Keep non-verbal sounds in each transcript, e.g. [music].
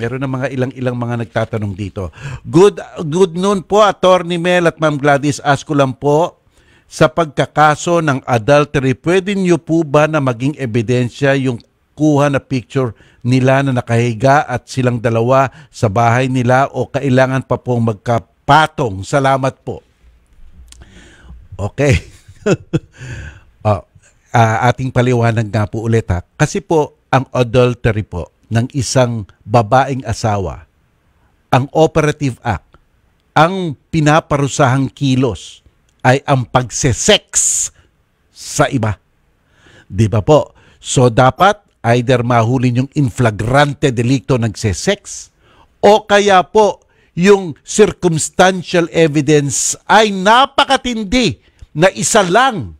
Meron na mga ilang-ilang mga nagtatanong dito. Good, good noon po, Attorney Mel at Ma'am Gladys. Ask ko lang po, sa pagkakaso ng adultery, pwede niyo po ba na maging ebidensya yung kuha na picture nila na nakahiga at silang dalawa sa bahay nila o kailangan pa pong magkapatong? Salamat po. Okay. oh, [laughs] uh, ating paliwanag nga po ulit ha. Kasi po, ang adultery po, ng isang babaeng asawa, ang operative act, ang pinaparusahang kilos ay ang pagse-sex sa iba. Di ba po? So dapat either mahuli yung inflagrante delikto nagse-sex o kaya po yung circumstantial evidence ay napakatindi na isa lang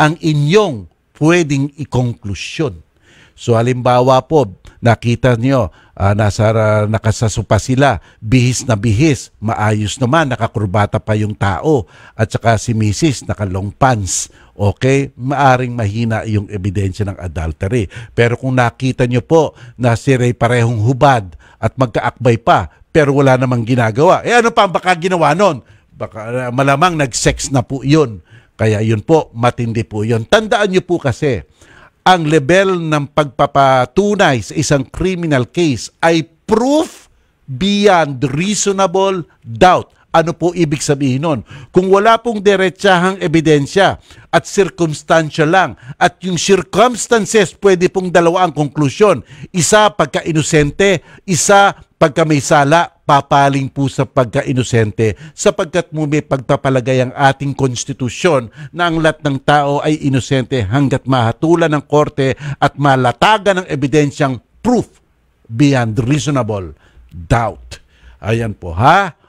ang inyong pwedeng ikonklusyon. So halimbawa po, Nakita niyo uh, ah, nasa, uh, nakasasupa sila, bihis na bihis, maayos naman, nakakurbata pa yung tao. At saka si Mrs. nakalong pants. Okay? Maaring mahina yung ebidensya ng adultery. Pero kung nakita niyo po na si Ray parehong hubad at magkaakbay pa, pero wala namang ginagawa, eh ano pa ang baka ginawa noon Baka, ah, malamang nag-sex na po yun. Kaya yun po, matindi po yun. Tandaan niyo po kasi, ang level ng pagpapatunay sa isang criminal case ay proof beyond reasonable doubt. Ano po ibig sabihin nun? Kung wala pong diretsahang ebidensya at circumstantial lang at yung circumstances pwede pong dalawa ang konklusyon. Isa pagka-inosente, isa pagka may sala papaling po sa pagka-inosente sapagkat mo may pagpapalagay ang ating konstitusyon na ang lahat ng tao ay inosente hanggat mahatulan ng korte at malatagan ng ebidensyang proof beyond reasonable doubt. Ayan po ha.